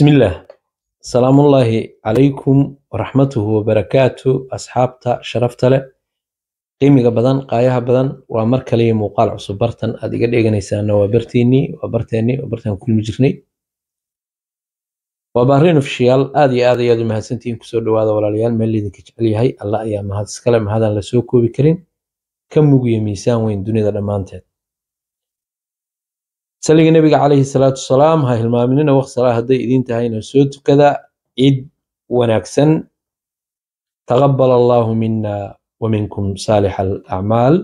bismillaah salaamullaahi calaykum waraxmatuhu wabarakaatu asxaabta sharafta leh qiimiga badan qaayaha badan waa mar kaliya muuqaal cusub bartan aad iga dheeganaysaana waa bartiinii waa barteennii waa bartaan kulmi jirnay waa baariin ofishiyaal aad iyo aad ayaad u mahadsantihiin kusoo dhawaada walaalayaal meel idinka jecel yahay alla ayaa mahad iskale mahadaan la soo koobi karin ka mugiya miisaan weyn dunida dhammaanteed saliga nabiga calayhi salaatu wasalaam ha hilmaaminina waqti salaa hadday idin tahayna soo tukada cid wanaagsan taqabal allaahu mina wa minkum saalix alacmaal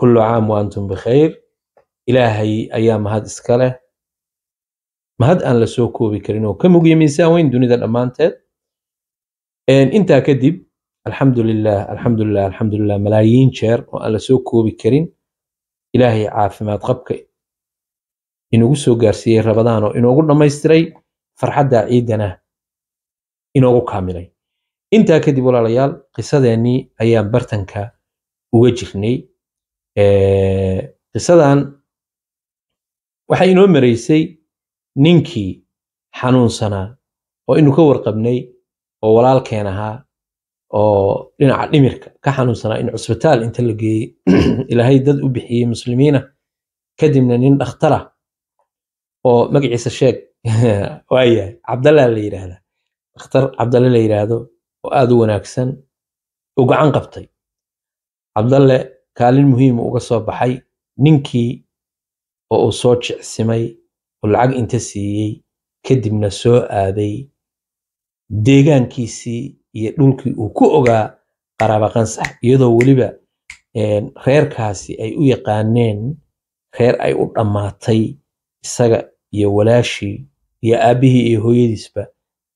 kullu caam wa antum bikhayr ilaahay ayaa mahad iska leh mahad aan la soo koobi karin oo ka mugiya miisaan weyn dunida dhammaanteed intaa kadib alxamdu alxamdulilah alxamdulilah malaayiin jeer oo aan la soo koobi karin ilaahay caafimaad qabka inoogu soo gaarsiiyey rabadaanoo inoogu dhammaystiray farxadda ciidana inoogu kaamilay intaa kadib walaalayaal qisadeennii ayaan bartanka uga jirnay qisadan waxaa inoo maraysay ninkii xanuunsanaa oo inu ka warqabnay oo walaalkeen ahaa oo dhinaca dhimirka ka xanuunsanaa in cusbitaal inta la geeyey ilaahay dad u bixiyey muslimiina kadibna nin dhakhtara ah oo magaciisa sheeg waayahay cabdalla la yidhaahdaa dakhtar cabdalle la yidhaahdo oo aad u wanaagsan u gacan qabtay cabdalle kaalin muhiima uga soo baxay ninkii oo uu soo jecsimay oo lacag inta siiyey kadibna soo aaday deegaankiisii iyo dhulkii uu ku ogaa qaraaba qansax iyadoo weliba reerkaasi ay u yaqaaneen reer ay u dhammaatay isaga iyo walaashii iyo aabbihii iyo hooyadiisba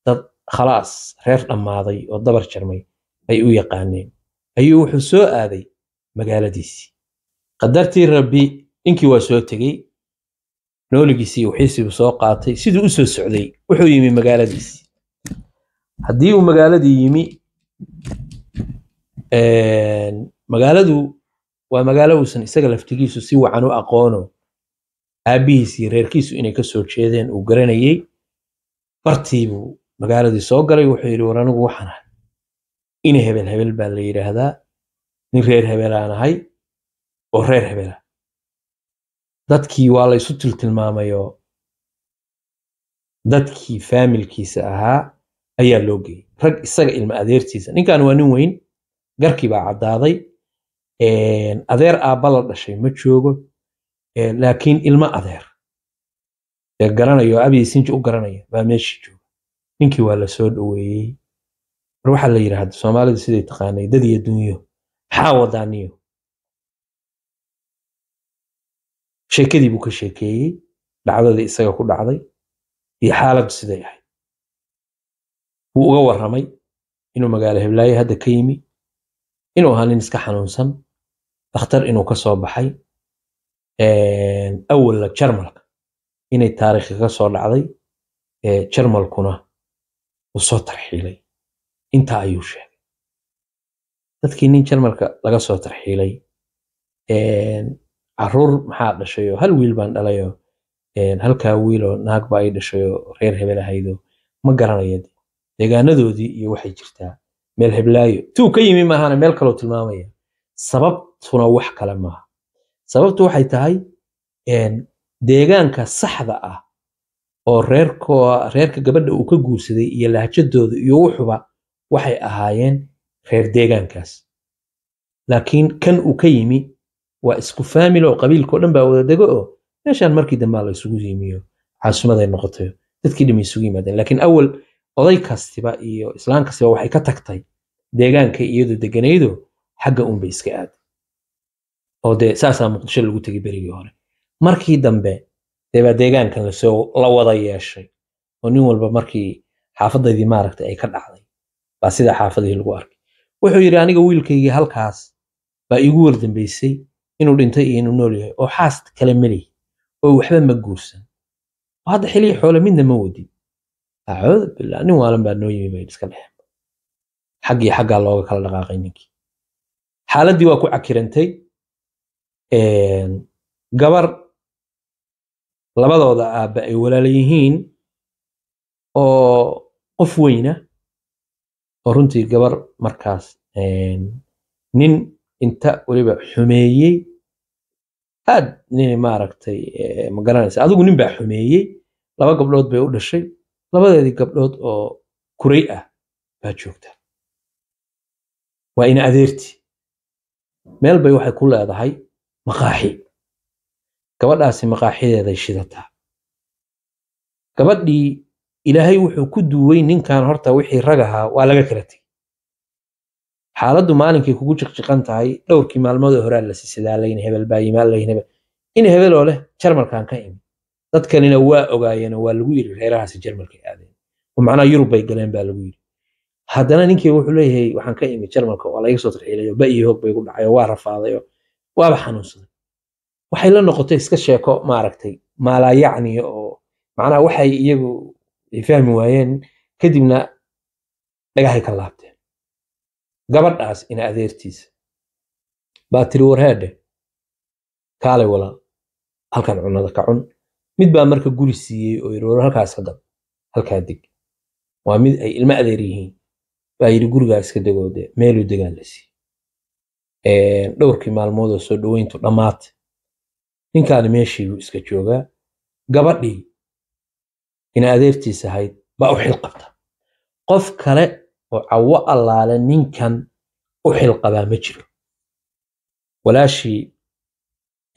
dad khalaas reer dhammaaday oo dabar jarmay ay u yaqaaneen ayuu wuxuu soo aaday magaaladiisii qadartii rabbi ninkii waa soo tegey nooligiisii wixiisiibuu soo qaatay siduu u soo socday wuxuu yimi magaaladiisii haddii uu magaaladii yimi magaaladu waa magaalo uusan isaga laftigiisu si wacan u aqoono aabihiisii reerkiisu inay ka soo jeedeen uu garanayey bartiibuu magaaladii soo galay wuxuu yidhi war anigu waxaan ahay in hebel hebel baa la yidhaahdaa nin reer hebelaan ahay oo reer hebela ah. dadkii waa la ysu tiltilmaamayoo dadkii faamilkiisa ahaa ayaa loo geeyey rag isaga ilma adeertiisa ninkan waa nin weyn garkii baa caddaaday adeer aabba la dhashay ma joogo laakiin ilmo adeer ee garanayo oo abiysinji u garanaya baa meeshii jooga ninkii waa la soo dhoweeyey mar waxaa la yidhaahda soomaalida siday taqaanay dad iyo dunyo maxaa wadaaniyo sheekadii buu ka sheekeeyey dhacdadii isaga ku dhacday iyo xaaladdu siday ahayd wuu uga waramay inuu magaalo heblaayo hadda ka yimi inuu ahaa nin iska xanuunsan dakhtar inuu ka soo baxay awalna jarmalka inay taariikh kaga soo dhacday jarmalkuna uu soo tarxiilay intaa ayuu sheegay dadkii nin jarmalka laga soo tarxiilay caruur maxaa dhashay hal wiil baan dhalayoo halkaa wiiloo naag ay dhashay reer hebel ahaydoo ma garanaya deegaanadoodii iyo waxay jirtaa meel heblaayo tuu ka yimi maahana meel kaloo tilmaamaya sababtuna wax kale maaha sababtu waxay tahay deegaanka saxda ah oo reerka gabadha uu ka guursaday iyo lahjadooda iyo wuxuba waxay ahaayeen reer deegaankaas laakiin kan uu ka yimi waa isku faamilo oo qabiilkao dhan baa wada dego oo meeshaan markii dambaa la isugu yimiyo caasimaday noqotay dadkii dhan isugu yimaadeen laakiin awal oday kastiba iyo islaan kastiba waxay ka tagtay deegaanka iyadoo deganaydo xagga uunbay iska aad oo dee saasaa muqdisho lagu tegay berigii hore markii dambe dee baa deegaankan lasoo la wada yeeshay oo nin walba markii xaafadaydii e maaragtay ay ka dhacday baa sidaa xaafadihii lagu arkay wuxuu yidhi aniga wiilkaygii halkaas baa igu wardambaysay inuu dhintay iyo inuu nool yahay oo xaas kale melay oo waxba ma guursan oo hadda xilii xoole midna ma wadin acuudu eh, billah nin waalan baa noo yimi iska dhexeen xaggii xaggaa looga kala dhaqaaqay ninkii xaaladdii waa ku cakirantay gabar labadooda aabba ay walaal yihiin oo qof weyna ah. oo runtii gabar markaas nin inta weliba xumeeyey aad nin maaragtay ma garanaysa adigu nin baa xumeeyey laba gabdhood bay u dhashay labadeedii gabdhood oo kurey ah baa joogta waa ina adeerti meel bay waxay ku leedahay maqaaxi gabadhaasi maqaaxideeday shidataa gabadhii ilaahay wuxuu ku duuwey ninkan horta wixii rag ahaa waa laga kala tegey xaaladdu maalinkay kugu jiqjiqan tahay dhowrkii maalmoodoo horaa la sisadaalayn hebel baa hebel in hebeloo leh jarmalkan ka imi dadkanina waa ogaayeenoo waa lagu yidhi reerahaasi jarmalka aadeen oo macnaha yurub bay galeen baa lagu yidhi haddana ninkii wuxuu leeyahay waxaan ka imi jarmalka waa laiga soo tarxiilayo ba iyo hoog bay gu dhacay oo waa rafaadayo waaba xanuunsaday waxay la noqotay iska sheeko maaragtay maalaa-yacniya oo macnaha waxay iyagu ay fahmi waayeen kadibna dhagahay ka laabteen gabadhaas ina adeertiisa baa tiri warheedhe kaalay walaal halkan cunnada ka cun mid baa marka guri siiyey oo yidhi war halkaas ka gad halkaa deg waa mid ay ilmo adeer yihiin baa yidhi gurigaa iska degoode dee meeluu degaan la siiyey E, dhowrkii maalmood oo soo dhoweyntu dhammaatay ninkaani meeshiibuu iska joogaa gabadhii ina adeertiis ahayd baa u xil qabta qof kale oo cawo allaale ninkan u xilqabaa ma jiro walaashii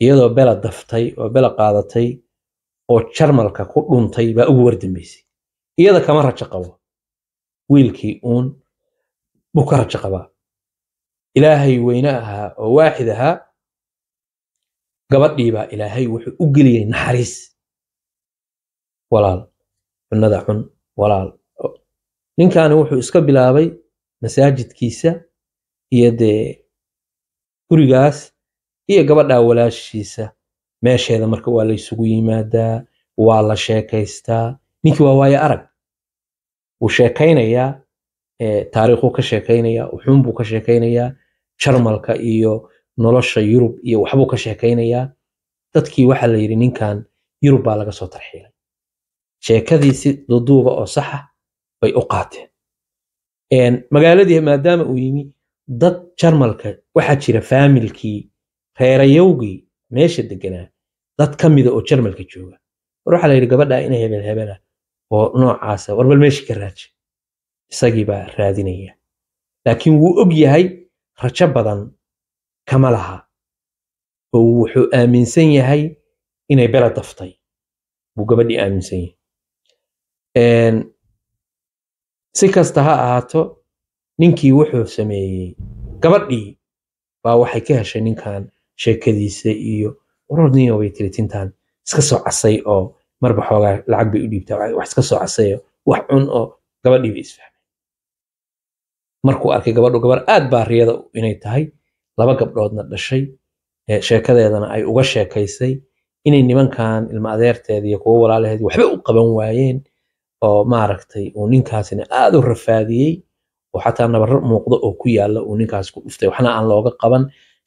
iyadoo bela daftay oo bela qaadatay oo jarmalka ku dhuntay baa ugu wardambaysay iyada kama rajo qabo wiilkii uun buu ka rajo qabaa ilaahay weyne ahaa oo waaxid ahaa gabadhiibaa ilaahay wuxuu u geliyey naxariis walaal cunnada cun walaal ninkaani wuxuu iska bilaabay masaajidkiisa iyo dee gurigaas iyo gabadhaa walaashiisa meesheeda marka waa laysugu yimaadaa waa la sheekaystaa ninkii waa waaye arag wuu sheekaynayaa taariikhuu ka sheekaynayaa uxuunbuu ka sheekaynayaa jarmalka iyo nolosha yurub iyo waxbuu ka sheekaynayaa dadkii waxaa la yidhi ninkan yurub baa laga soo tarxiilay sheekadiisi duduuba oo saxa ah bay u qaateen magaaladii maadaama uu yimi dad jarmalka waxaa jira faamilkii reerayowgii meesha deganaa dad ka mida oo jarmalka jooga war waxaa la yidhi gabadhaa ina hebel hebela ah oo noocaasa ah, warbal meeshii ka raaji isagiibaa raadinaya laakiin wuu og yahay rajo badan kama laha oo wuxuu aaminsan yahay inay bela daftay buu gabadhii aaminsan yahay si kasta ha ahaato ninkii wuxuu sameeyey gabadhii baa waxay ka heshay ninkan sheekadiisa iyo warorniyo way tiri tintan iska soo casay oo marba xoogaa lacag bay u dhiibtaa wax iska soo casay wax cun oo gabadhii bay markuu arkay gabadhu gabar aad baariyada inay tahay laba gabdhoodna dhashay sheekadeedana ay uga sheekaysay inay nimankan ilma adeerteeda iyo kuwo walaalaheed waxba u qaban waayeen oo maaragtay uu ninkaasina aad u rafaadiyey oo xataa nabarro muuqda oo ku yaalla uu ninkaas ku dhuftay waxna aan looga qaban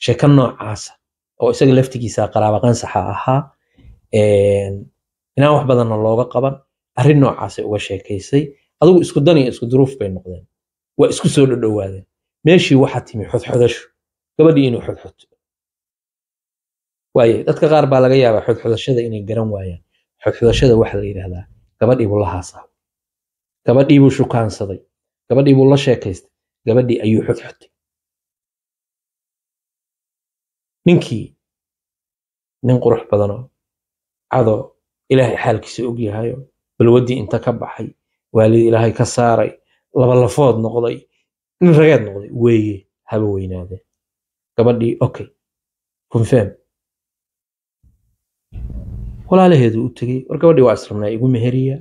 sheeko noocaasa oo isaga laftigiisa qaraaba ahaa inaan wax badanna looga qaban arrin noocaasay uga sheekaysay adigu isku dan iyo isku duruuf bay noqdeen waa isku soo dhodhowaadeen meeshii waxaa timi xodxodasho gabadhii inuu xodxoto waaye dadka qaar baa laga yaabaa xodxodashada inay garan waayaan xodxodashada waxaa la yidhaahdaa gabadhiibuu la haasaabay gabadhiibuu shukaansaday gabadhiibuu la sheekaystay gabadhii ayuu xodxotay ninkii nin qurux badanoo cadoo ilaahay xaalkiisa og yahayo balwaddii inta ka baxay waalid ilaahay ka saaray labalafood noqday nin rageed noqday weeye haba weynaade gabadhii okay confirm walaalaheedu u tegey war gabadhii waa israbnaa igu meheriya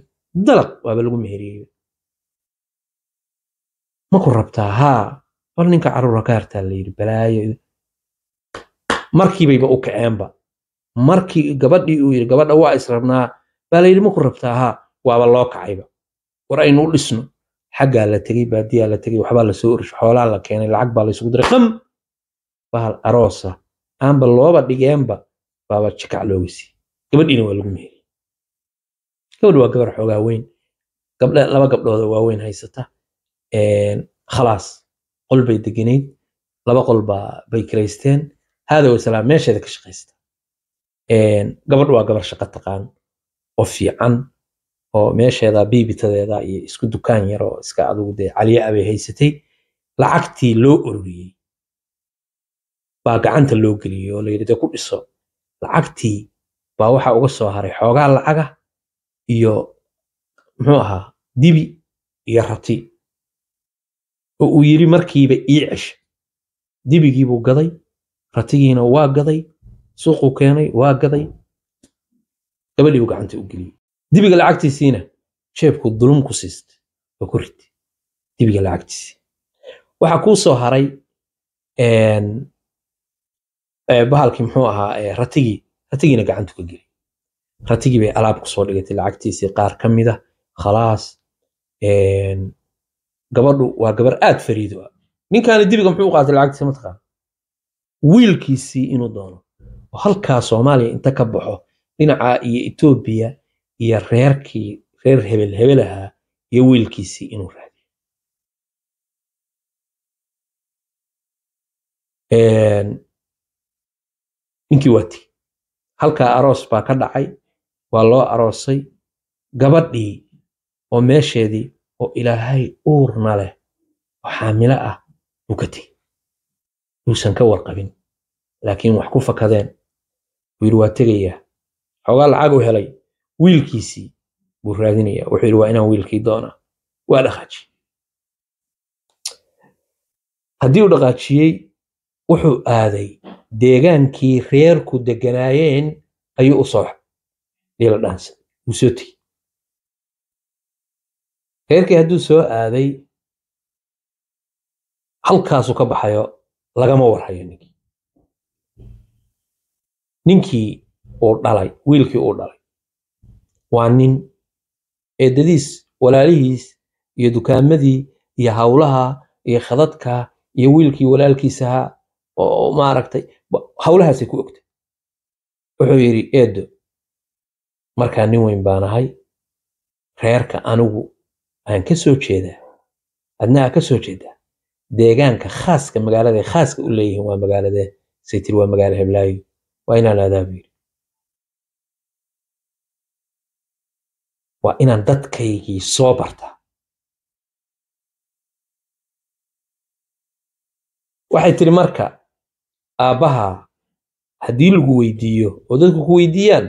dalaq waaba lagu meheriyey maku rabtaa haa war ninka caruura ka hartaa la yidhi balaayo markiibayba u kaceenba markii gabadhii uu yidhi gabadha waa israbnaa baa la yidhi maku rabtaa haa waaba loo kacayba war aynu u dhisno xaggaa la tegey baadiyaa la tegey waxbaa lasoo orshay xoolaa la keenay lacag baa laysugu diray qam bahal aroosa aanba looba dhigeenba baaba jakac looga siiyey gabadhiina waa lagu meheliyey gabadh waa gabar xoogaa weyn gabdha laba gabdhooda waaweyn haysata khalaas qol bay deganayd laba qol baa bay kiraysteen haada wasalaam meesheeda ka shaqaysta gabadh waa gabar shaqo taqaan oo fiican oo meesheedaa biibitadeeda iyo isku dukaan yaroo iska adugu dee abay haysatay lacagtii loo ururiyey baa gacanta loo geliyey oo layidhi dee ku dhiso lacagtii baa waxaa uga soo haray xoogaa lacaga iyo muxuu ahaa dibi iyo rati oo uu yidhi markiiba ii cesha dibigiibuu gaday ratigiina waa gaday suuquu keenay waa gaday gabadhii buu gacanta u geliyey dibiga lacagtiisiina jeebku dulum ku siista oo ku ridi dibiga lacagtiisi waxaa kuu soo haray bahalkii muxuu ahaa ratigii ratigiina gacantu ka geli ratigii bay alaab kusoo dhigatay lacagtiisii qaar ka mida ah, khalaas gabadhu waa gabar aad fariido ah ninkaani dibiga muxuu u qaatay lacagtiisa mataqaan wiilkiisii inuu doono oo halkaa soomaaliya inta ka baxo dhinaca iyo etoobiya iyo reerkii reer hebel hebel ahaa iyo wiilkiisii inuu raadiyo ninkii waati halkaa aroos baa ka dhacay waa loo aroosay gabadhii oo meesheedii oo ilaahay uurna leh oo xaamilo ah buu ka tegey yuusan ka warqabin laakiin wax ku fakadeen buu yidhi waa tegayaa xoogaa lacagu helay wiilkiisii buu raadinaya wuxuu yidhi waa inaan wiilkii doona waa dhaqaajiyey haddii uu dhaqaajiyey wuxuu aaday deegaankii reerku deganaayeen ayuu u soo wuu soo tegey reerkii hadduu soo aaday halkaasuu ka baxayo lagama warhayo ninkii ninkii uu dhalay wiilkii uu dhalay waa nin eedadiis walaalihiis iyo dukaamadii iyo howlaha iyo khadadka iyo wiilkii walaalkiisaha oo maaragtay hawlahaasay ku ogtay wuxuu yidhi eedo markaa nin weyn baan ahay reerka anigu aan ka soo jeedaa adna aa ka soo jeedaa deegaanka khaaska magaalada khaaska u leeyihiin waa magaalade saytir waa magaalo heblaayo waa inaan aadaa buu yidhi waa inaan dadkaygii soo barta waxay tidhi marka aabbaha haddii lagu weydiiyo oo dadku ku weydiiyaan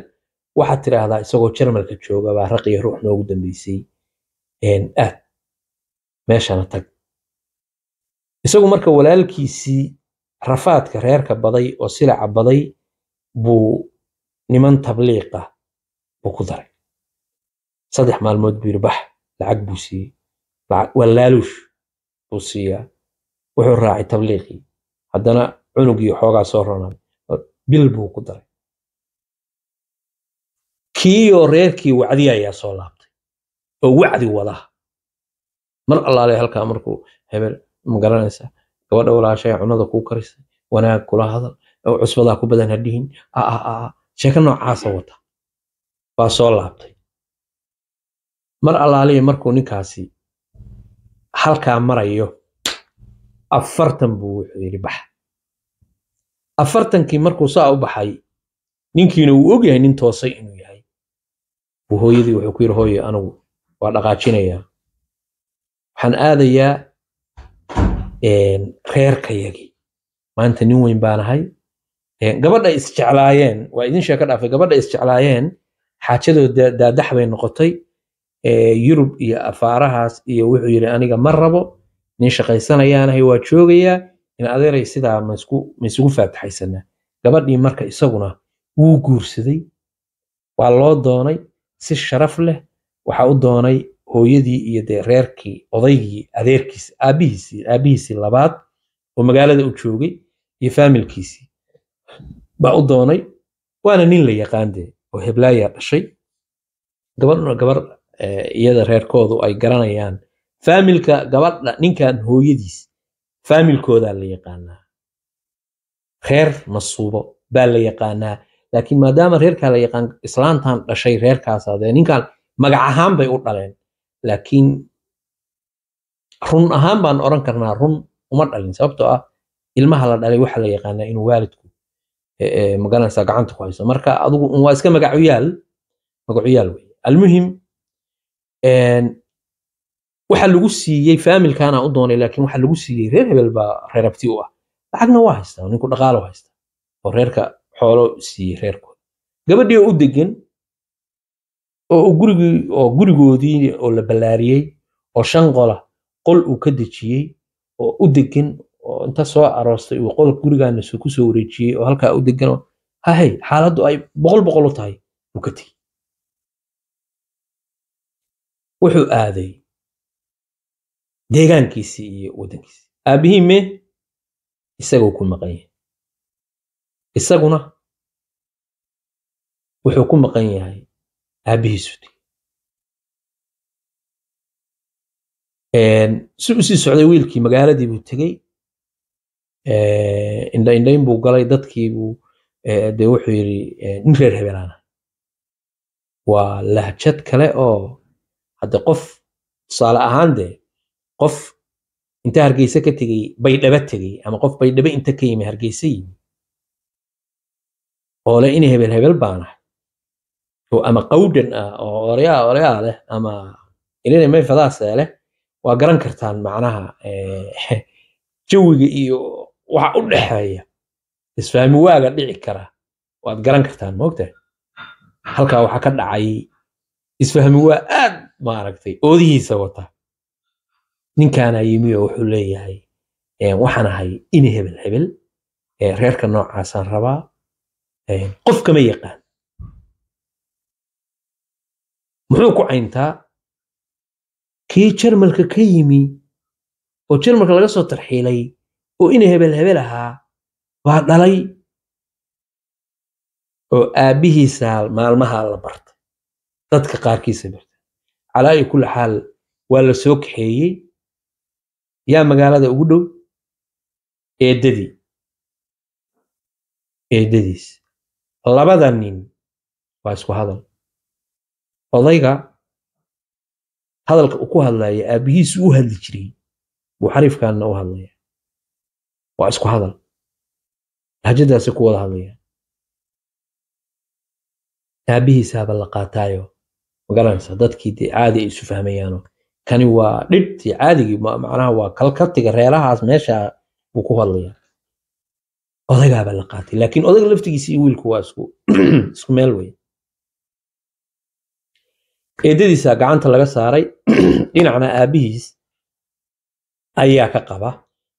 waxaad tidhaahdaa isagoo jarmalka jooga baa raqiyo ruux noogu dambeysay aad meeshana tag isagu marka walaalkiisii rafaadka reerka baday oo silaca baday buu niman tabliiq buu ku daray saddex maalmood buu yidhi bax lacag buu siiyey waa buu siiyaa wuxuu raacay tabliiqii haddana cunugii xoogaa soo ronay bil buu ku daray kiiyoo reerkii wacdi ayaa soo laabtay oo wacdi wadaha mar allaale halkaa markuu hebel magaranaysa gabadha walaashaha cunada kuu karisay wanaag kula hadal cusbadaa ku badan hadhihin ah, ah, ah, sheeko noocaasa wata baa soo laabtay mar allaaliya markuu ninkaasi halkaa marayo afartan buu wuxuu yidhi baxa afartankii markuu saa u baxay ninkiina wuu ogyahay nin toosay inuu yahay buu hooyadii wuxuu ku yidhi hooye anigu waa dhaqaajinayaa waxaan aadayaa reerkayagii maanta nin weyn baanahay gabadha isjeclaayeen waa idin sheeka dhaafay gabadha isjeclaayeen xaajadood daadax bay noqotay yurub iyo afaarahaas iyo wuxuu yidhi aniga ma rabo nin shaqaysanayaan waa joogayaa in adeeray sidaa maisugu faataxaysanaa gabadhii marka isaguna wuu guursaday waa loo doonay si sharaf leh waxa u doonay hooyadii iyo dee reerkii odaygii adeerkiisi aabihiisii aabihiisii labaad oo magaalada u joogay iyo faamilkiisii baa u doonay waana nin la yaqaan dee oo heblaaya dhashay gabadhuna gabar iyada reerkoodu ay garanayaan faamilka gabadha ninkan hooyadiis faamilkoodaa la yaqaanaa reer masuubo baa la yaqaanaa laakiin maadaama reerkaa la yaqaan islaantan dhashay reerkaasa ninkan magac ahaan bay u dhaleen laakiin run ahaan baan oran karnaa run uma dhalin sababtoo ah ilmaha la dhalay waxaa la yaqaanaa inuu waalidku magaranaysaa gacanta ku hayso marka adugu waa iska magacuyaal magacuyaal wey almuhim waxa lagu siiyey faamilkaana u doonay laakiin waxa lagu siiyey reer hebel baa reer abti u ah lacagna waa haystaa ninku dhaqaalo haysta oo reerka xoolo siiyey reerkooda gabadhii oo u degan oo gurigii oo gurigoodii oo la ballaariyey oo shan qola qol uu ka dejiyey oo u degan oo inta soo aroostay uu qol gurigaana ku soo wareejiyey oo halkaa u degan hahay xaaladdu ay boqol boqol u tahay uu ka tegey wuxuu aaday deegaankiisii iyo waddankiisi aabihii aabbihiime isagoo ku maqan yahay isaguna wuxuu ku maqan yahay aabbihiisuti si u sii socday wiilkii magaaladii buu tegey indhaindhayn buu galay dadkii buu dee wuxuu yidhi nin reer hebelaana waa lahjad kale oo hadde qof tusaale ahaan dee qof inta hargeysa ka tegey baydhaba tegey ama qof baydhaba inta ka yimi hargeysa yimi oole ina hebel hebel baanahay oo ama qawdhan ah oo orayaa orayaa leh ama ilina mayfadaasee ah leh waa garan kartaan macnaha eh, jawiga iyo waxa u dhexeeya isfahmi waaga dhici kara waad garan kartaan moogtahay halkaa waxa ka dhacay isfahmi waa aad maaragtay oodihiisa wata ninkaana yimi oo wuxuu leeyahay eh, waxaan ahay ini hebel hebel eh, reerka noocaasaan rabaa eh, qof kama yaqaan muxuu ku cayntaa kii jarmalka ka yimi oo jarmalka laga soo tarxiilay oo ina hebel hebel ahaa baa dhalay oo aabbihiisaa maalmahaa la bartay dadka qaarkiisa bartay calaa iyo xaal waa la soo kaxeeyey yaa magaalada ugu dhow eedadii eedadiis labada nin waa isku hadal odayga hadalka u ku hadlaya aabbihiisu u hadli jiray buu xariifkanna u hadlaya waa isku hadal lahjadaasi ku wada hadlaya aabbihiisaaba la qaataayo magaranaysa dadkii dee caadi ay isu fahmayaano kani waa dhidhti caadigii macnaha waa kalkatiga reerahaas meesha uu ku hadlaya odagaabaa la qaatay laakiin odaga laftigiisa iyo wiilku waa isku isku meel wey eedadiisa gacanta laga saaray dhinacna aabihiis ayaa ka qaba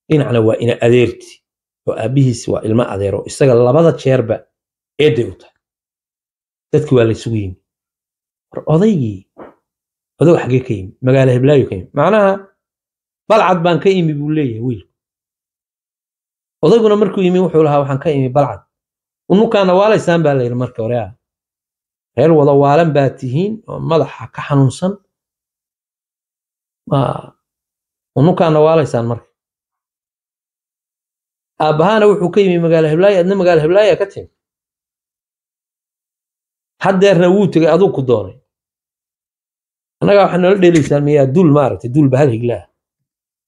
dhinacna waa ina adeerti oo aabihiis waa ilmo adeero isaga labada jeerba eeday u tahay dadkii waa laysugu yimi war odaygii adow xagee ka yimi magaala hiblaayo ka yimi macnaha balcad baan ka imi buu leeyahay wiilku odayguna markuu yimi wuxuu lahaa waxaan ka imi balcad unukaana waalaysaan baa layidhi marka oreah reer wada waalan baa tihiin oo madaxa ka xanuunsan unukaana waalaysaan marka aabbahaana wuxuu ka yimi magaalo hiblaayo adna magaalo hiblaayaa ka timi hadeerna wuu tegay aduu ku doonay annagaa waxaa noola dheelaysaan miyaa duul maaragtay duul bahal higlaa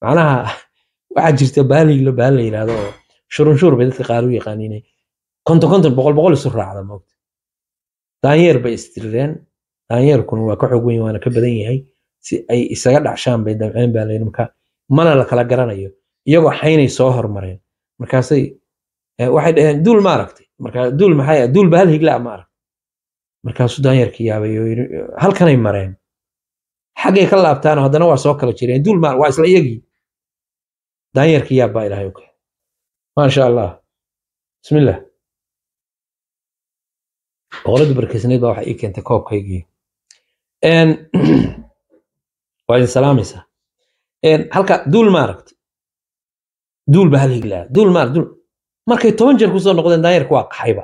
macnaha waxaa jirta bahal higlo bahal la yidhaahdo oo shurunshur bay dadka qaar u yaqaaniin konton konton boqol boqol isu raacda moogta daanyeer bay istirireen daanyeerkuna waa ka xoog weyn waana ka badan yahay si ay isaga dhacshaan bay damceen baa layidhi marka mana la kala garanayo iyagoo xaynay soo hormareen markaasay eh, waxay dhaheen duul maaragtay marka duul maxay duul bahal higlaa maaragtay markaasuu daanyarka yaabay halkanay mareen xaggay ka laabtaanoo haddana waa soo kala jireen duul maa waa isla iyagii daanyarka yaab baa ilaahay u keenay maasha allah bismillah boqoladii barkeysnayd baa waxay ii keentay koobkaygii waa idin salaamaysaa halka duul ma duul ba hal higlaa duul ma duul markay toban jeer kusoo noqdeen daanyarka waa qaxayba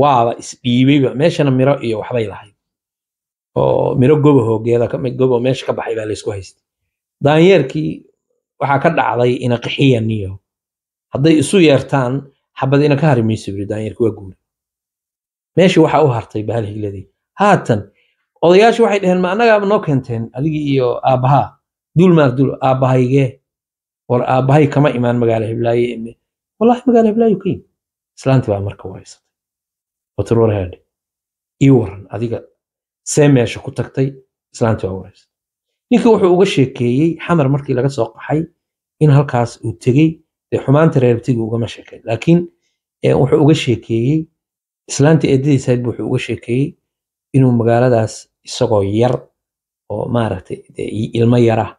waaba isdhiibeyba meeshana miro iyo waxbay lahayd oo miro gobo hoogeeda kamid meesha ka baxay baa laysku haystay daanyeerkii waxaa ka dhacday ina qixiya hadday isu yeertaan xabad ina ka harimaysa yiri daanyeerkii waa guuri meeshii waxaa u hartay bahal haatan odayaashii waxay dhaheen ma annagaaba noo keenteen adigii iyo aabbahaa duul maar duul aabbahaygee war aabbahay kama imaan magaala hiblaaye wallaahi magaala hiblaayo ka yimi islaantii baa marka u waterwarhead ii waran adiga see meesha ku tagtay islaantii ugu horeysa ninkii wuxuu uga sheekeeyey xamar markii laga soo qaxay in halkaas uu tegey dee xumaanta reerabtigii ugama sheekeyn laakiin wuxuu uga sheekeeyey islaantii eedadiisayd buu wuxuu uga sheekeeyey inuu magaaladaas isagoo yar oo maaragtay ilmo yarah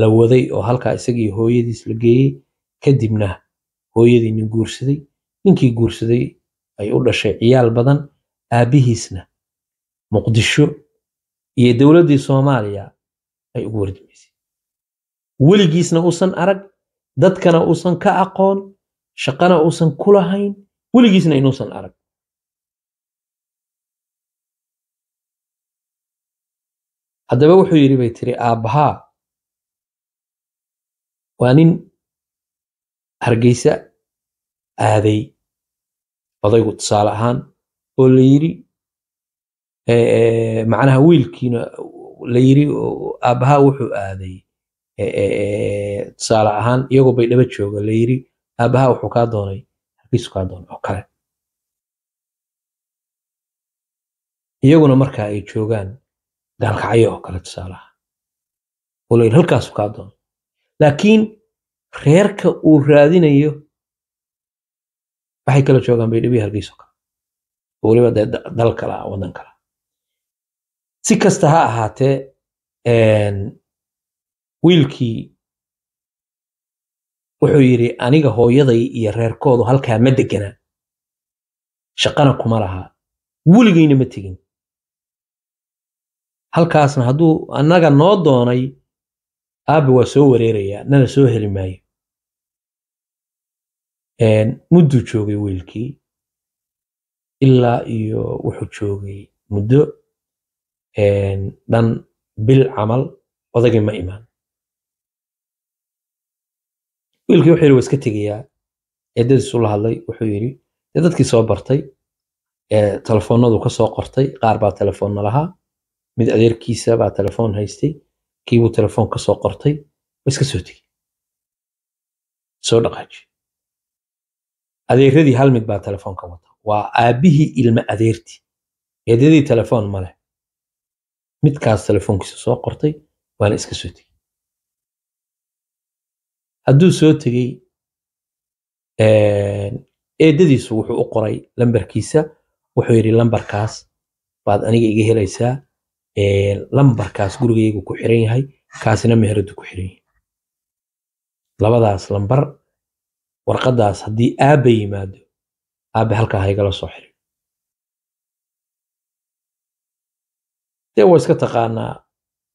la waday oo halkaa isagii hooyadiis la geeyey kadibna hooyadii nin guursaday ninkii guursaday ay u dhashay ciyaal badan aabihiisna muqdisho iyo dowladdii soomaaliya ay ugu wardimaysay weligiisna uusan arag dadkana uusan ka aqoon shaqana uusan ku lahayn weligiisna inuusan arag haddaba wuxuu yidhi bay tiri aabbahaa waa nin hargeysa aaday odaygu tusaale ahaan oo la yiri macnaha wiilkiina la yiri aabahaa wuxuu aaday tusaale ahaan iyagoo bay dhaba jooga la yiri aabbahaa wuxuu kaa doonay halkiisu kaa doonay oo kale iyaguna marka ay joogaan gaalkacyo oo kale tusaale ahaan oo la yiri halkaasu kaa doonay laakiin reerka uu raadinayo waxay kala joogaan bay dhibi hargeyso kale oo weliba dee dal kale ah waddan kale si kasta ha ahaatee wiilkii wuxuu yidhi aniga hooyaday iyo reerkoodu halkaa ma degana shaqana kuma lahaa weligayna ma tegin halkaasna hadduu annaga noo doonay aabba waa soo wareerayaa nana soo heli maayo mudduu joogay wiilkii ilaa iyo wuxuu joogay muddo dhan bil camal odagi ma imaan wiilkii wuxuu yidhi waa iska tegayaa eeddadiisu la hadlay wuxuu yidhi dee dadkii soo bartay telefoonnadu ka soo qortay qaar baa telefoonna lahaa mid adeerkiisa baa telefoon haystay kiibuu telefoon ka soo qortay waa iska soo tegey soo dhaqaaji adeeradii hal mid baa telefoonka wata waa aabihii ilma adeertii eedadii telefoon maleh midkaas telefoonkiisa soo qortay waana iska soo tegey hadduu soo tegey eedadiisu wuxuu u qoray lambarkiisa wuxuu yidhi lambarkaas baad aniga iga helaysaa lambarkaas gurigaygu ku xiran yahay kaasina meheradu ku xiran yahay labadaas lambar warqadaas haddii aabba yimaado aabbe halkaa haygala soo xiri dee waa iska taqaanaa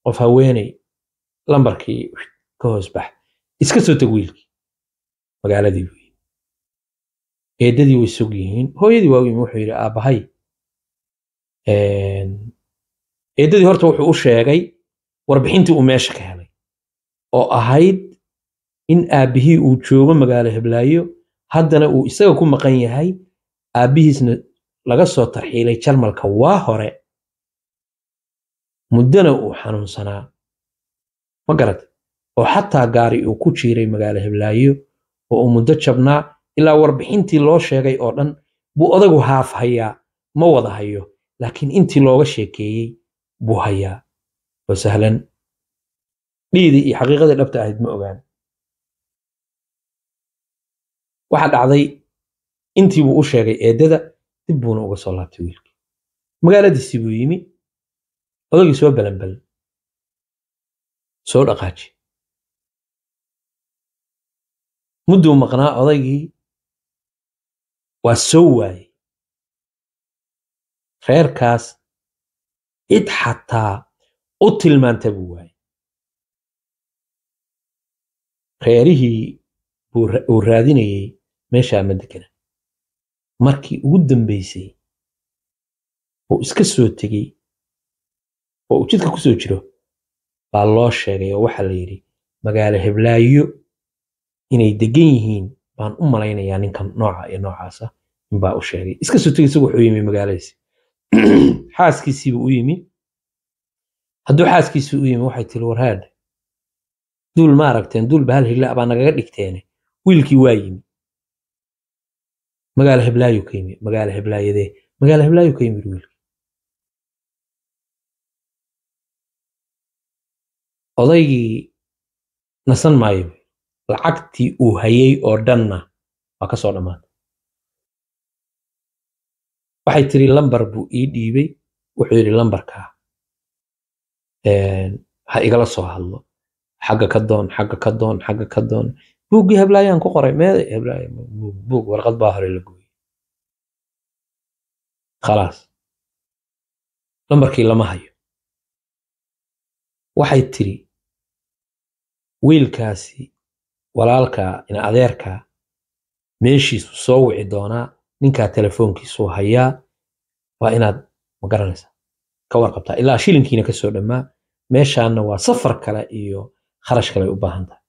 qof haweenay lambarkii ka hoos bax iska soo teg wiilkii magaaladii buuyi eeddadii way sog yihiin hooyadii waa yimi wuxuu yidhi aabbahay eedadii horta wuxuu u sheegay warbixintii uu meesha ka helay oo ahayd in aabbihii uu joogo magaalo heblaayo haddana uu isaga ku maqan yahay aabbihiisna laga soo tarxiilay jarmalka waa hore muddana uu xanuunsanaa ma garad oo xataa gaari uu ku jiiray magaalo heblaayo oo uu muddo jabnaa ilaa warbixintii loo sheegay oo dhan buu odagu haaf hayaa ma wada hayo laakiin intii looga sheekeeyey buu hayaa oo sahlan dhiidii iyo xaqiiqadii dhabta ahayd ma ogaan waxa dhacday intii buu u sheegay eedada dib buuna uga soo laabtay wiilkii magaaladiisii buu yimi odagii soo balanbalan soo dhaqaaji mudduu maqnaa odaygii waa soo waayey reerkaas cid xataa u tilmaanta buu waayey reerihii uu raadinayey meeshaa ma dekena markii ugu dambeysay oo iska soo tegey oo uu jidka ku soo jiro baa loo sheegay oo waxaa la yidhi magaalo heblaayo inay degan yihiin baan u malaynayaa ninkan nooca iyo noocaasa inbaa u sheegay iska soo tegey isagu wuxuu yimi magaaladiisi xaaskiisiiba u yimi hadduu xaaskiisii u yimi waxay tiri warhaad duul ma aragteen duulba hal hilla baa nagaga dhigteen wiilkii waa yimi magaalo hiblaayu ka yimid magaala hiblaayadee magaala hiblaayu ka yimid wiilki odaygii nasan maayo lacagtii uu hayay oo dhanna waa ka soo dhammaatay waxay tiri lambar buu ii dhiibay wuxuu yidhi lambarkaa ha igala soo hadlo xagga ka doon xagga ka doon xagga ka doon buuggii hablaayaan ku qoray meeday hablaaya buug warqad baa hore la gooyey khalaas lambarkii lama hayo waxay tiri wiilkaasi walaalkaa ina adeerkaa meeshiisu soo wici doonaa ninkaa telefoonkiisuu hayaa waa inaad ma garanaysaa ka warqabtaa ilaa shilinkiina ka soo dhammaa meeshaanna waa safar kale iyo kharash kale ay u baahan tahay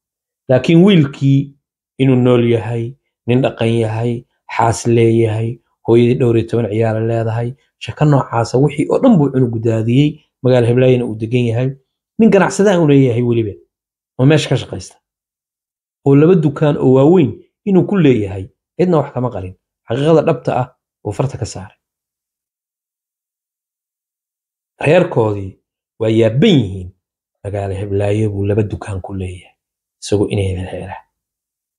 laakiin wiilkii inuu nool yahay nin dhaqan yahay xaas leeyahay hooyadii dhowr toban ciyaara leedahay shaka noocaasa wixii oo dhan buu cunugu daadiyey magaala heblaayana uu degan yahay nin ganacsadaan u leeyahay weliba oo meesha ka shaqaysta oo laba dukaan oo waaweyn inuu ku leeyahay cidna wax kama qarin xaqiiqada dhabta ah buu farta ka saaray reerkoodii waa yaaban yihiin magaala heblaayo buu laba dukaan ku leeyahay isagoo inaydan heela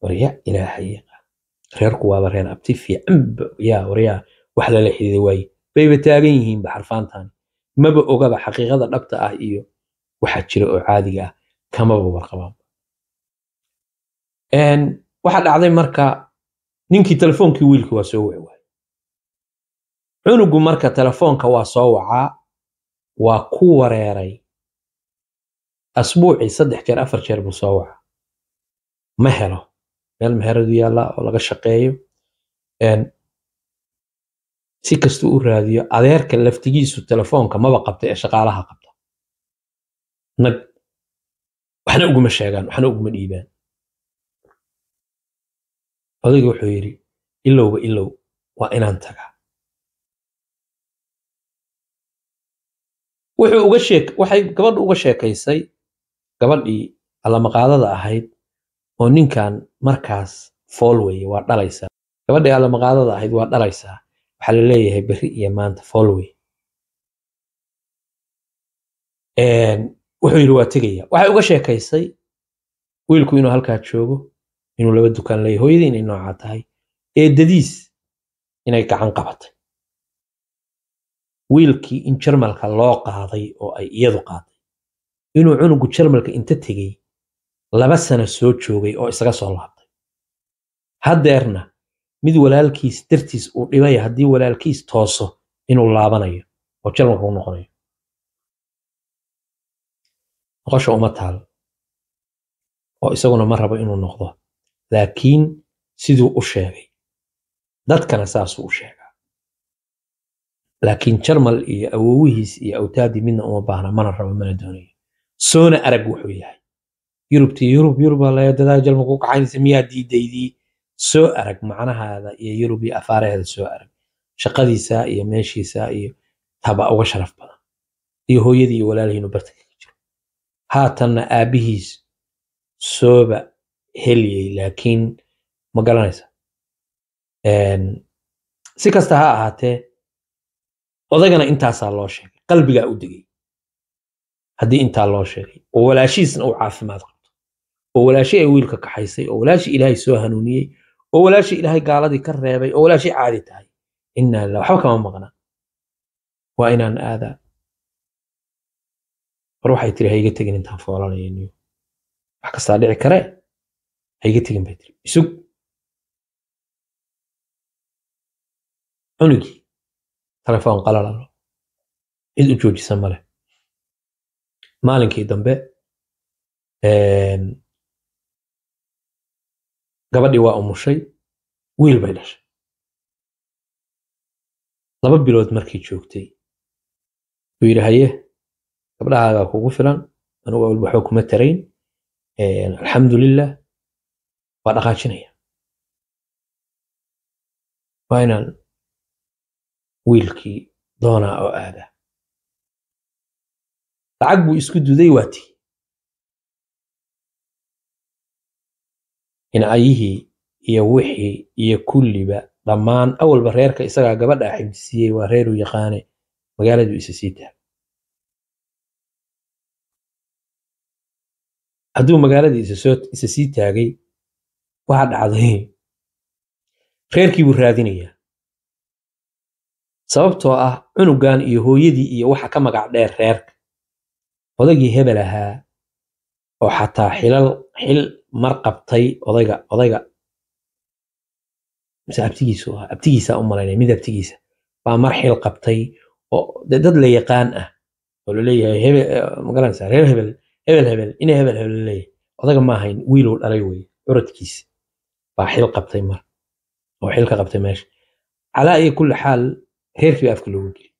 warya ilaahay reerku waaba reer abti fiicanba yaa waryaa wax lala xidhiida waaye bayba taagan yihiinba xarfaantan maba ogaba xaqiiqada dhabta ah iyo waxa jira oo caadiga ah kamaba warqabaan waxaa dhacday marka ninkii telefoonkii wiilkii waa soo wacwaay cunugu marka telefoonka waa soo wacaa waa ku wareeray asbuucii saddex jeer afar jeer buu soo wacaa ma helo meel meheradu yaalla oo laga shaqeeyo si kastuu u raadiyo adeerka laftigiisu telefoonka maba qabta ee shaqaalaha qabta nag waxna uguma sheegaan waxna uguma dhiibaan odayga wuxuu yidhi ilowba ilow waa inaan tagaa wuxuu uga sheek waxay gabadhu uga sheekaysay gabadhii allamaqaadada ahayd oo ninkan markaas fool waa dhalaysaa gabadhii aalamaqaadada ahayd waa dhalaysaa waxaa la leeyahay beri iyo maanta fool wuxuu yidhi waa tegaya waxay uga sheekaysay wiilku inuu halkaa joogo inuu laba dukaan leeyahy hooyadii inay noocaa tahay eedadiis inay gacan qabatay wiilkii in jarmalka loo qaaday oo ay iyadu qaaday inuu cunugu jarmalka inta tegey laba sana soo joogay oo isaga soo laabtay haddeerna mid walaalkiis dartiis uu dhibaya haddii walaalkiis tooso inuu laabanayo oo jalmarka noqonayo noqosha uma taal oo isaguna ma rabo inuu noqdo laakiin siduu u sheegay dadkana saasuu u sheegaa laakiin jarmal iyo awowihiis iyo awtaadii midna uma baahna mana rabo mana doonayo soona arag wuxuu yahay yurubti yurub yurubdadaaljalmaku kacaynaysa miyaa diidaydii soo arag macnahaada iyo yurub iyo afaaraheeda soo arag shaqadiisa iyo meeshiisa iyo taba uga sharaf badan iyo hooyadii iyo walaalihiinu barta kaga jiro haatanna aabbihiis sooba helyey laakiin ma garanaysa si kasta ha ahaatee odagana intaasaa loo sheegay qalbigaa u degay haddii intaa loo sheegay oo walaashihiisna uu caafimaad qabo oo walaashe ay wiilka kaxaysay oo walaashe ilaahay soo hanuuniyey oo walaashi ilaahay gaaladii ka reebay oo walaashe caadi tahay inaa la waxba kama maqna waa inaan aada war waxay tiri ha iga tegin intaan foolanayaniyo wax kastaa dhici kare ha iga tegin bay tiri isug cunugii telefoon qalalalo cid u joojisa male maalinkii dambe gabadhii waa umushay wiil bay dhashay laba bilood markii joogtay uu yidhi haye gabdhahaagaa kugu filan anugu awal waxba kuma tarayn alxamdulilah waa dhaqaajinaya waa inaan wiilkii doonaa oo aadaa lacag buu isku duday waa waatii in'ayihii iyo wixii iyo kulliba dhammaan awalba reerka isagaa gabadha xibsiiyey waa reeruu yaqaane magaaladuu isa sii siitaa hadduu magaaladii isa sii taagay waxa dhacday reerkii buu raadinayaa sababtoo ah cunugan iyo hooyadii iyo waxa ka magac dheer reerka odagii hebel ahaa oo xataa xilal xil mar qabtay odayga odayga mise abtigiisu ahaa abtigiisaa u malaynaya mid abtigiisa baa mar xil qabtay oo dad la yaqaan ah oo laleeyahay hebel magaranaysa reer hebel hebel hebel ina hebel hebel laleeyahay odaga ma ahayn wiiluu dhalay weye curadkiis baa xil qabtay mar oo xil ka qabtay meesha calaa iyo kulli xaal reerkii baa afka loogu geliyay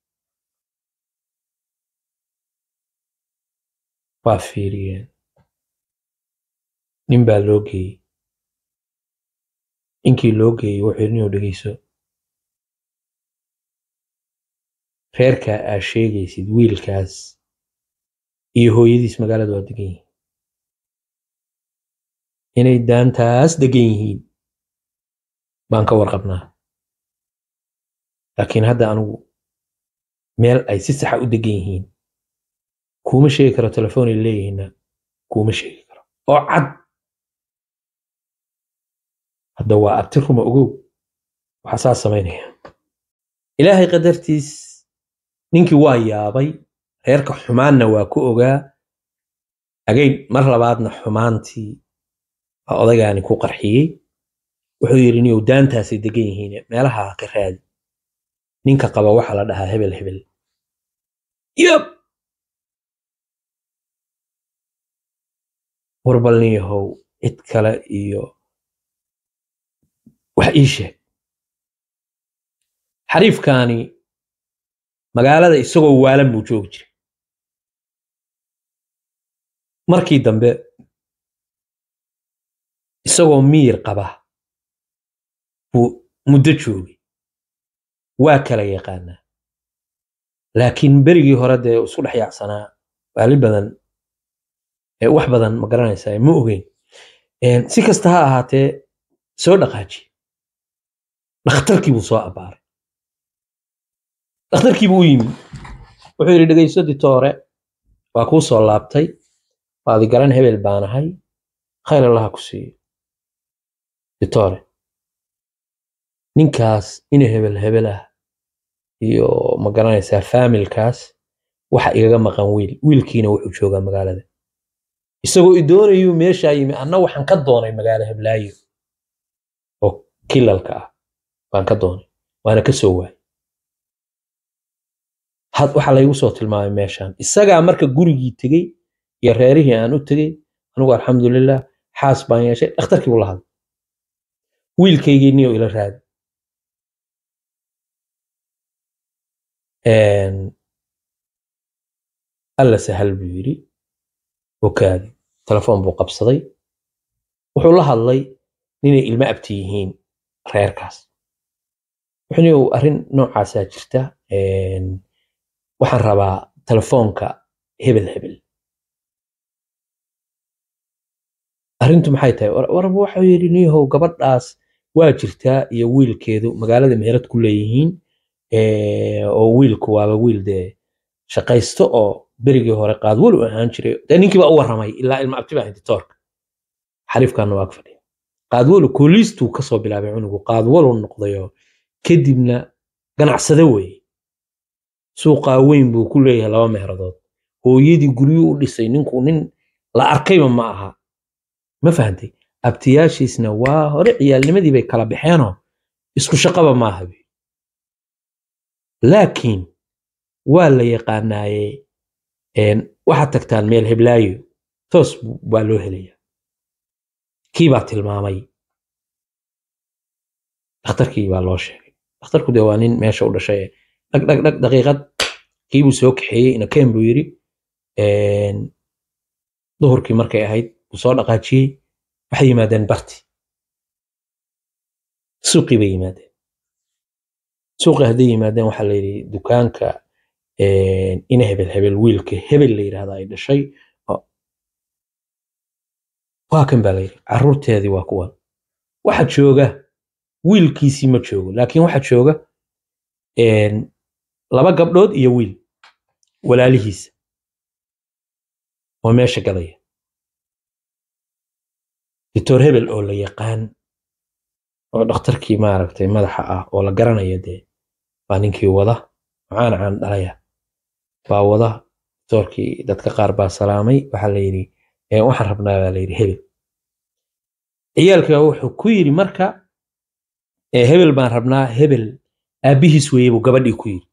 waa fiiriyeen Nin baa loo geeyey. Ninkii loo geeyey wuxuu inuu dhegeyso. Reerkaa aa sheegaysid wiilkaas iyo hooyadiis magaalada waa degan yihiin. Inay daantaas degan yihiin baan ka warqabnaa. Laakiin hadda anigu meel ay si saxa ah u degan yihiin kuuma sheegi karo telefoon ay leeyihiinna kuuma sheegi karo oo cad hadda waa arti ruma ogow waxaa saa samaynaya ilaahay qadartiis ninkii waa yaabay reerka xumaanna waa ku ogaa agayn mar labaadna xumaantii baa odaygaani ku qarxiyey wuxuu yidhi niyow daantaasay degan yihiine meelaha ka raadi ninka qaba waxaa la dhahaa hebel hebel yab warbal ninyahow cid kale iyo wax ii sheeg xariifkaani magaalada isagoo waalan buu joogi jiray markii dambe isagoo miyir qaba buu muddo joogay waa kala yaqaanaa laakiin berigii hore dee isku dhex yaacsanaa waali badan wax badan ma garanaysaa ma ogeyn si kasta ha ahaatee soo dhaqaajiye dhakhtarkiibuu soo abaaray dhakhtarkii dhakhtarkiibuu u yimi wuxuu yidhi dhegayso ditoore waa kuu soo laabtay waadi garan hebel baanahay khayr allaha ku siiyo ditoore ninkaas ina hebel hebel ah iyo ma garanaysaa faamilkaas waxa igaga maqan wiil wiilkiina wuxuu joogaa magaalada isagoo idoonayuu meeshaa yimi anna waxaan ka doonay magaalo heblaayo oo kilalka ah waan ka doonay waana ka soo waayay had waxaa laygu soo tilmaamay meeshaan isagaa marka gurigii tegey iyo reerihii aan u tegey anugu alxamdulilah xaas baan yeeshay dhakhtarkii buu la hadlay wiilkaygii niyo ila raadi alla sahal buu yidhi okaadi telefoon buu qabsaday wuxuu la hadlay ninay ilmo abti yihiin reerkaas muxunow arrin noocaasaa jirta waxaan rabaa telefoonka hebel hebel arrintu maxay tahay warba waxau yidhi niyahow gabadhaas waa jirtaa iyo wiilkeedu magaalada meherad ku leeyihiin oo wiilku waaba wiil dee shaqaysto oo berigii hore qaadwal u ahaan jiray dee ninkii u warramay ilaa ilma abti baa waa ka fadhiya qaadwalu kooliistuu kasoo bilaabay cunugu qaadwaluu noqdayo kadibna ganacsado wey suuqaa weyn buu ku leeyahay laba mehradood hooyadii guryuu u dhisay ninkuu nin la arkayba ma aha ma fahamtay abtiyaashiisna waa hore ciyaalnimadii bay kala baxeenoo isku shaqaba maaha laakiin waa la yaqaanaaye waxaad tagtaan meel heblaayo toos baa loo helaya kii baa tilmaamay dhakhtarkii baa loo sheegay dhakhtarku de waa nin meesha u dhashay dhagdhagdhag daqiiqad kiibuu soo kaxeeyey inaken buu yiri duhurkii markay ahayd buu soo dhaqaajiyey waxay yimaadeen barti suuqii bay yimaadeen suuqi hadday yimaadeen waxaa la yidhi dukaanka ina hebel hebel wiilka hebel la yidhahda ay dhashay waa kan baa la yidhi waa kuwan waxa jooga wiilkiisii ma joogo laakiin waxaa jooga laba gabdhood iyo wiil walaalihiisa oo meesha gadaya doctor hebel oo la yaqaan oo dhakhtarkii maaragtay madaxa ah oo la garanaya dee baa ninkii wada maxaana caan dhalaya baa wada doctorkii dadka qaar baa salaamay waxaa la yidhi waxaan rabnaa baa la yidhi hebel ciyaalka wuxuu ku yidhi marka hebel baan rabnaa hebel aabihiis weeye buu gabadhii ku yidhi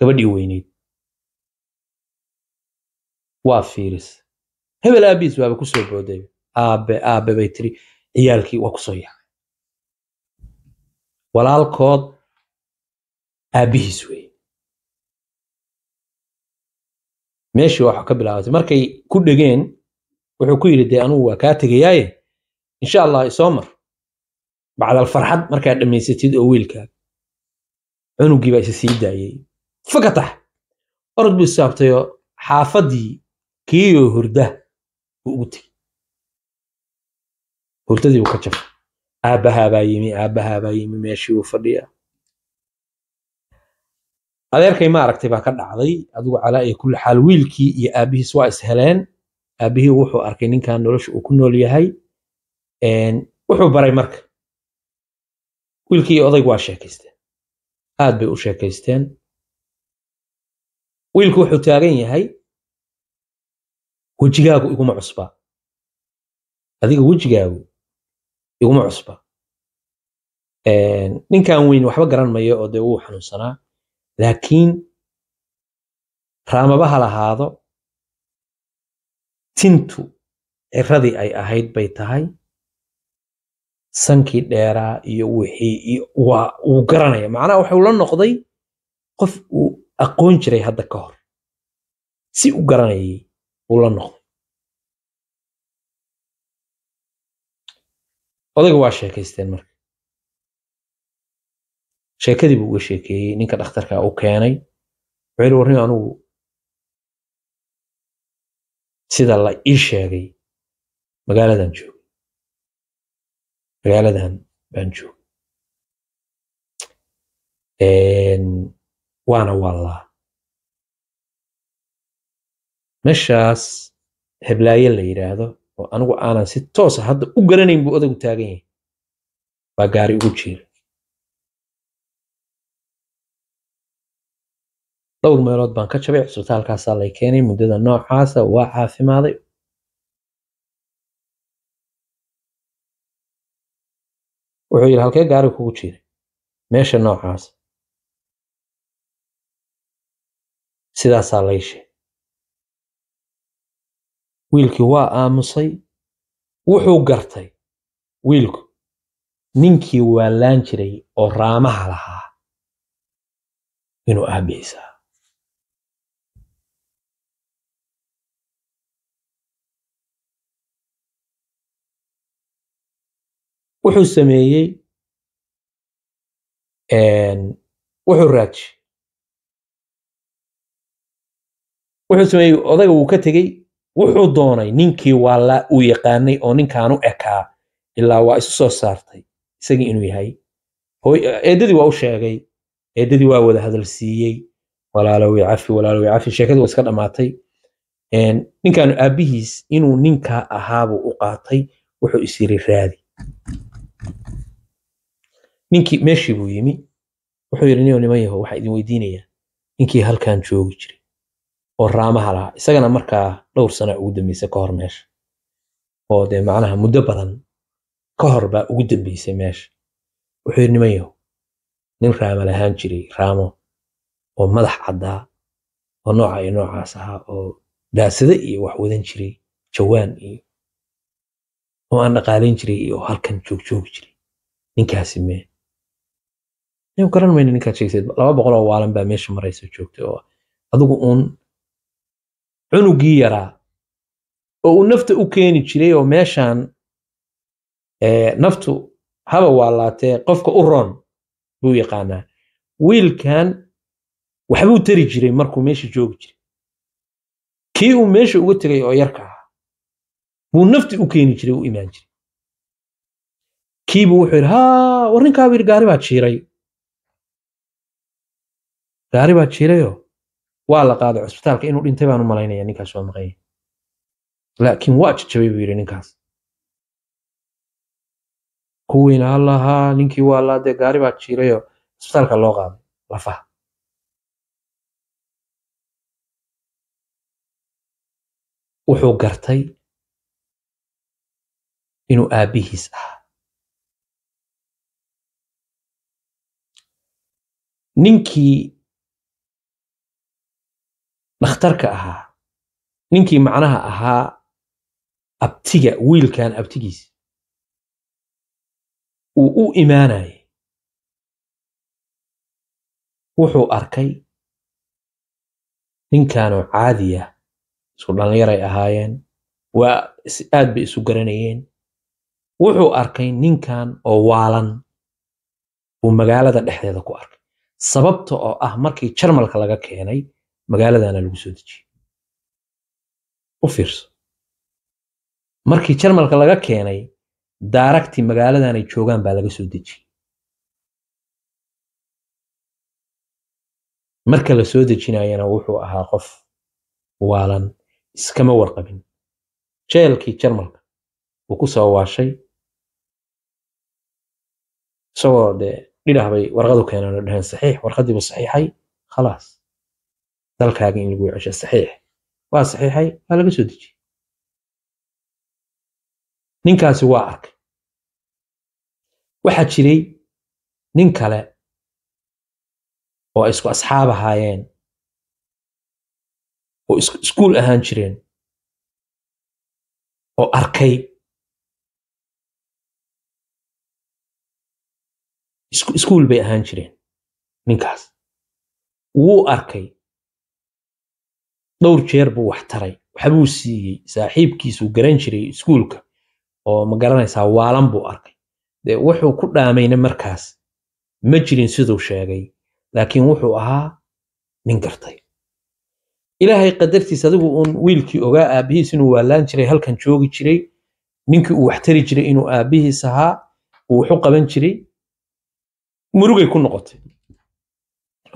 gabadhii weyneyd waa fiiris hebel aabihiis waaba kusoo booday aabe aabe bay tiri ciyaalkii waa kusoo yaacay walaalkood aabbihiis weeye meeshii waxa ka bilaabatay markay ku dhegeen wuxuu ku yidhi dee anugu waa kaa tegayaaye insha allah isoo mar bacdal farxad markaad dhammaysatid oo wiilkaa cunugii baa isa sii daayey fakatax orod buu isaabtayoo xaafadii kiiyoo hurda buu ugu tegey hurdadii buu ka jafay aabbahaa yimi aabbahaa yimi meeshii buu fadhiyaa adeerkay maaragtay baa ka dhacday adugu calaa iyo kulli xaal wiilkii iyo aabbihiis waa isheleen heleen aabbihii wuxuu arkay ninkan nolosha uu ku nool yahay wuxuu baray marka wiilkii odayg waa sheekaysteen aad bay u sheekaysteen wiilku wuxuu taagan yahay wejigaagu iguma cusba adiga wejigaagu iguma cusba ninkan weyn waxba garan mayo oo dee wuu xanuunsanaa laakiin raamaba ha lahaado tintu ciradii ay ahayd bay tahay sankii dheeraa iyo wixii uu garanaya macnaha waxuu la noqday qof uu aqoon jiray hadda ka hor si u garanayay uu la noqday odayga waa sheekaysteen marka sheekadii buu uga sheekeeyey ninka dhakhtarka u keenay wuxuu yidhi warnin anugu sida la ii sheegay magaaladan joogo magaaladahan baan jooga waana wallaa meeshaas heblaaye la yidhaahdo oo anigu aanan si toosa hadda u garanayn buu odagu taagan yahay baa gaari ugu jiira dhowr meelood baan ka jabay cusbitaalkaasaa lay keenay muddada noocaasa waa caafimaaday wuxuu yidhi halkee gaari kugu jiray meesha noocaas sidaasaa lay layshe wiilkii waa aamusay wuxuu gartay wiilku ninkii waalaan jiray oo raamaha lahaa inuu aabbihiisa wuxuu sameeyey wuxuu raaji wuxuu sameeyey odaga wuu ka tegey wuxuu doonay ninkii waala uu yaqaanay oo ninkaanu ekaa ilaa waa isu soo saartay isagii inuu yahay eedadii waa u sheegay eedadii waa wada hadalsiiyey siiyey walaalow cafi walaalow cafi sheekadii waa iska dhammaatay ninkaanu aabbihiis inuu ninkaa ahaabuu u qaatay wuxuu is yiri raadi ninkii meeshii buu yimi wuxuu yidhi niyo niman yahow waxaa idin weydiinayaa ninkii halkan joogi jiray oo raamaha lahaa isagana markaa dhowr sana ugu dambeysay ka hor meesha oo dee macnaha muddo badan ka hor baa ugu dambeysay meesha wuxuu yidhi niman yahow nin raama lahaan jiray raamo oo madax caddaa oo nooca iyo noocaas ahaa oo daasado iyo wax wadan jiray jawaan iyo oo aan dhaqaalayn jiray iyo halkan joogjoogi jiray ninkaasi mee y garan mayna ninkaa sheegsed laba boqol oo waalan baa meesha maraysa joogtay oo adigu uun cunugii yaraa oo uu nafta u keeni jiray oo meeshaan eh, naftu haba waalaatee qofka u roon buu yaqaanaa wiilkan waxbuu tari jiray markuu meesha joogi jiray kii uu meesha uga tegay oo yarka ah buu nafti u keeni jiray u imaan jiray kiibuu wuxuu yidhi ha war ninkaabuu yidhi gaari baa jiiray gaari baa jirayo waa la qaaday cusbitaalka inuu dhintay baan u malaynaya ninkaas waa maqan yahay laakiin waa jajabay buu yidhi ninkaas kuwiina hallahaa ninkii waa laa dee gaari baa jiirayo cusbitaalka loo qaaday lafaha wuxuu gartay inuu aabihiis ahaa ninkii dhakhtarka ahaa ninkii macnaha ahaa abtiga wiilkan abtigiis uu u imaanayay wuxuu arkay ninkaanoo caadiya isku dhallinyaray ahaayeen waa aad bay isu garanayeen wuxuu arkay ninkan oo waalan buu magaalada dhexdeeda ku arkay sababta oo ah markii jarmalka laga keenay magaaladana lagu soo dejiyey u fiirso markii jarmalka laga keenay daaragtii magaaladan ay joogaan baa laga soo dejiyey marka la soo dejinayana wuxuu ahaa qof waalan iskama warqabin jeelkii jarmalka uu ku soo waashay isagoo dee dhidhah bay warqadu keeneen oo dhaheen saxiix warqadiiba saxiixay khalaas dalkaaga in lagu cesha saxiix waa saxiixay waa laga soo dejiyey ninkaasi waa arkay waxaa jiray nin kale oo ay isku asxaab ahaayeen oo iskuul ahaan jireen oo arkay iskuul bay ahaan jireen ninkaas wuu arkay dhowr jeer buu wax taray waxbuu siiyey saaxiibkiisuu garan jiray iskuulka oo ma garanaysaa waalan buu arkay dee wuxuu ku dhaamayna markaas ma jirin siduu sheegay laakiin wuxuu ahaa nin gartay ilaahay qadartiis adigu uun wiilkii ogaa aabbihiis inuu waallaan jiray halkan joogi jiray ninkii uu wax tari jiray inuu aabbihiis ahaa uu waxu qaban jiray murugay ku noqotay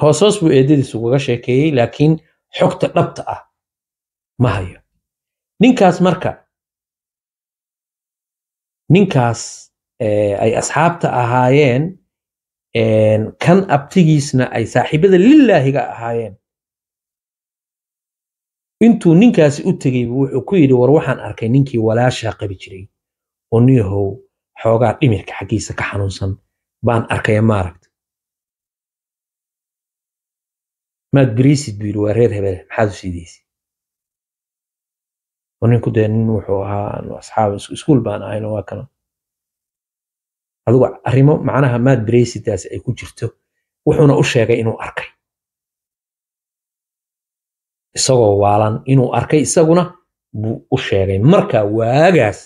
hoos hoos buu eedadiis ugaga sheekeeyey laakiin xogta dhabta ah ma hayo ninkaas marka ninkaas eh, ay asxaabta ahaayeen kan abtigiisna ay saaxiibada lilaahiga ahaayeen intuu ninkaasi u tegeybu wuxuu ku yidhi war waxaan arkay ninkii walaashaa qabi jiray oo niyahow xoogaa dhimirka xaggiisa ka xanuunsan baan arkaya maarag maad beriisid buu yiri waa reer hebel maxaad u siidaysid oo ninku dee nin wuxuu ahaa asxaab iskuul baan ahayno waa kana adigu arrimo macnaha maad bereysidaas ay ku jirto wuxuuna u sheegay inuu arkay isagoo waalan inuu arkay isaguna buu u sheegay marka waagaas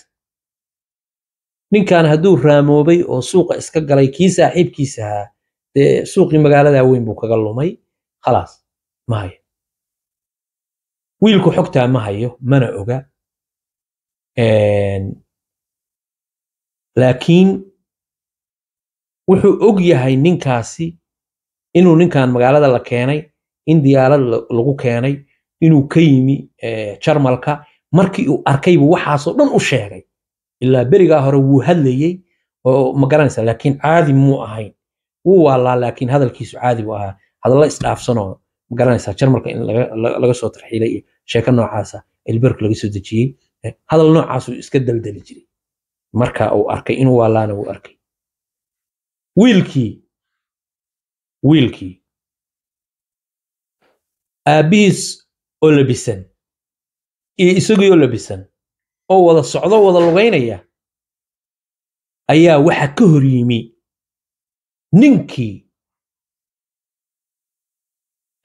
ninkan hadduu raamoobay oo suuqa iska galay kii saaxiibkiisa ahaa dee suuqii magaaladaa weyn buu kaga lumay khalaas ma hayo wiilku xogtaa ma hayo mana oga laakiin wuxuu og yahay ninkaasi inuu ninkan magaalada la keenay in diyaarad lagu keenay inuu ka yimi jarmalka markii uu arkaybu waxaasoo dhan u sheegay ilaa berigaa hore wuu hadlayey oo ma garanaysa laakiin caadi muu ahayn wuu waalaa laakiin hadalkiisu caadi buu ahaa hadalla isdhaafsanoo magaranaysaa jarmalka in laga soo tarxiilay iyo sheeko noocaasa elberg laga soo dejiyey hadal noocaasuu iska daldali jiray marka uu arkay inuu waalaana uu arkay wiilkii wiilkii aabbihiis oo labisan iyo isagii oo labisan oo wada socdo wada lugaynaya ayaa waxa ka hor yimi ninkii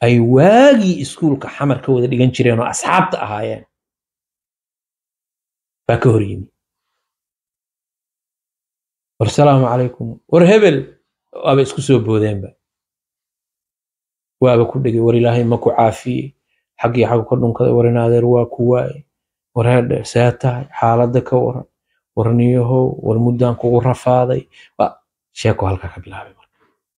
ay waagii iskuulka xamar ka wada dhigan jireen oo asxaabta ahaayeen baa ka hor yimi war salaamu calaykum war hebel waaba isku soo boodeenba waaba ku dhegay war ilaahay ma ku caafiyey xaggii xagu ka dhunkaday war in adeer waa ku waaye war heerdheer see tahay xaaladda ka waran war niyahow war muddaan kugu rafaaday sheeko halka ka bilaabay